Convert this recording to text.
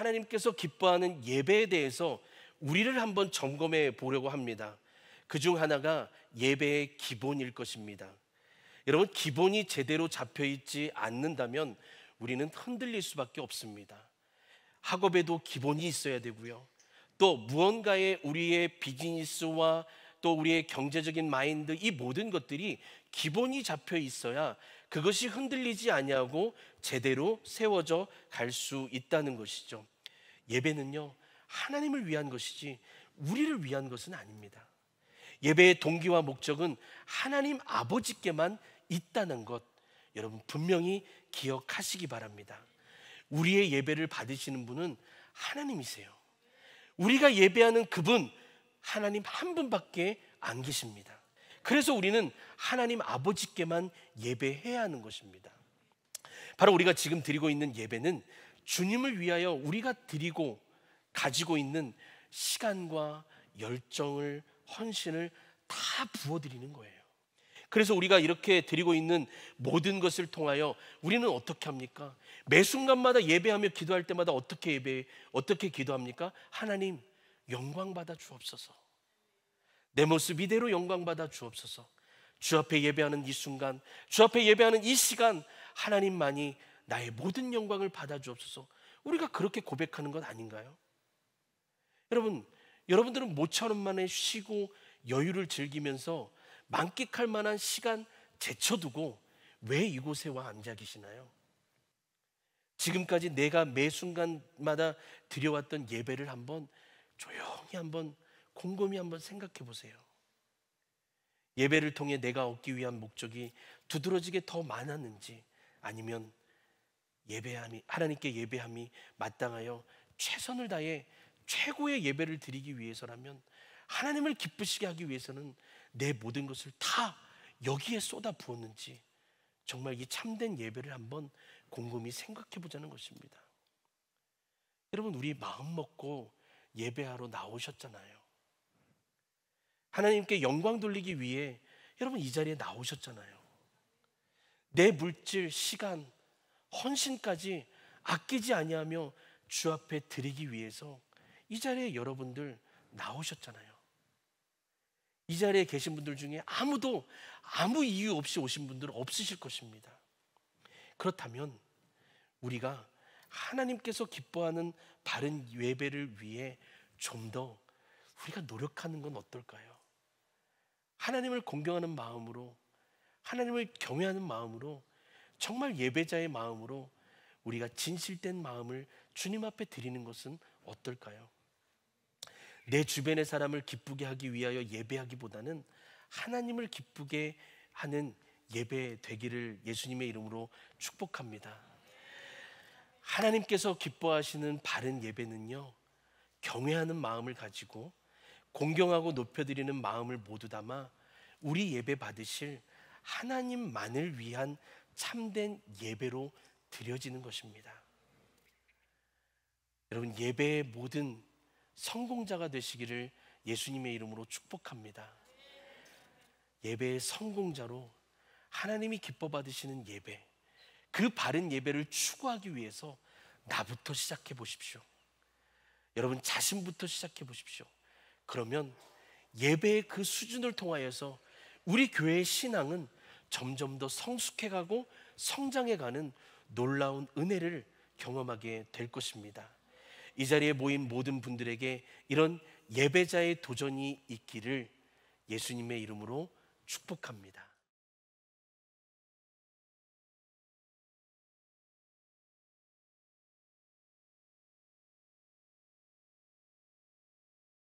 하나님께서 기뻐하는 예배에 대해서 우리를 한번 점검해 보려고 합니다. 그 중 하나가 예배의 기본일 것입니다. 여러분, 기본이 제대로 잡혀 있지 않는다면 우리는 흔들릴 수밖에 없습니다. 학업에도 기본이 있어야 되고요. 또 무언가에 우리의 비즈니스와 또 우리의 경제적인 마인드 이 모든 것들이 기본이 잡혀 있어야 그것이 흔들리지 아니하고 제대로 세워져 갈 수 있다는 것이죠. 예배는요. 하나님을 위한 것이지 우리를 위한 것은 아닙니다. 예배의 동기와 목적은 하나님 아버지께만 있다는 것 여러분 분명히 기억하시기 바랍니다. 우리의 예배를 받으시는 분은 하나님이세요. 우리가 예배하는 그분 하나님 한 분밖에 안 계십니다. 그래서 우리는 하나님 아버지께만 예배해야 하는 것입니다. 바로 우리가 지금 드리고 있는 예배는 주님을 위하여 우리가 드리고 가지고 있는 시간과 열정을 헌신을 다 부어드리는 거예요. 그래서 우리가 이렇게 드리고 있는 모든 것을 통하여 우리는 어떻게 합니까? 매 순간마다 예배하며 기도할 때마다 어떻게 예배 어떻게 기도합니까? 하나님 영광 받아 주옵소서. 내 모습 이대로 영광받아 주옵소서. 주 앞에 예배하는 이 순간, 주 앞에 예배하는 이 시간, 하나님만이 나의 모든 영광을 받아 주옵소서. 우리가 그렇게 고백하는 것 아닌가요? 여러분, 여러분들은 모처럼 만에 쉬고 여유를 즐기면서 만끽할 만한 시간 제쳐두고 왜 이곳에 와 앉아 계시나요? 지금까지 내가 매 순간마다 드려왔던 예배를 한번 조용히 한번 곰곰이 한번 생각해 보세요. 예배를 통해 내가 얻기 위한 목적이 두드러지게 더 많았는지 아니면 예배함이 하나님께 예배함이 마땅하여 최선을 다해 최고의 예배를 드리기 위해서라면 하나님을 기쁘시게 하기 위해서는 내 모든 것을 다 여기에 쏟아 부었는지 정말 이 참된 예배를 한번 곰곰이 생각해 보자는 것입니다. 여러분 우리 마음 먹고 예배하러 나오셨잖아요. 하나님께 영광 돌리기 위해 여러분 이 자리에 나오셨잖아요. 내 물질, 시간, 헌신까지 아끼지 아니하며 주 앞에 드리기 위해서 이 자리에 여러분들 나오셨잖아요. 이 자리에 계신 분들 중에 아무도 아무 이유 없이 오신 분들 없으실 것입니다. 그렇다면 우리가 하나님께서 기뻐하는 바른 예배를 위해 좀 더 우리가 노력하는 건 어떨까요? 하나님을 공경하는 마음으로 하나님을 경외하는 마음으로 정말 예배자의 마음으로 우리가 진실된 마음을 주님 앞에 드리는 것은 어떨까요? 내 주변의 사람을 기쁘게 하기 위하여 예배하기보다는 하나님을 기쁘게 하는 예배 되기를 예수님의 이름으로 축복합니다. 하나님께서 기뻐하시는 바른 예배는요, 경외하는 마음을 가지고 공경하고 높여드리는 마음을 모두 담아 우리 예배 받으실 하나님만을 위한 참된 예배로 드려지는 것입니다. 여러분 예배의 모든 성공자가 되시기를 예수님의 이름으로 축복합니다. 예배의 성공자로 하나님이 기뻐 받으시는 예배, 그 바른 예배를 추구하기 위해서 나부터 시작해 보십시오. 여러분 자신부터 시작해 보십시오. 그러면 예배의 그 수준을 통하여서 우리 교회의 신앙은 점점 더 성숙해가고 성장해가는 놀라운 은혜를 경험하게 될 것입니다. 이 자리에 모인 모든 분들에게 이런 예배자의 도전이 있기를 예수님의 이름으로 축복합니다.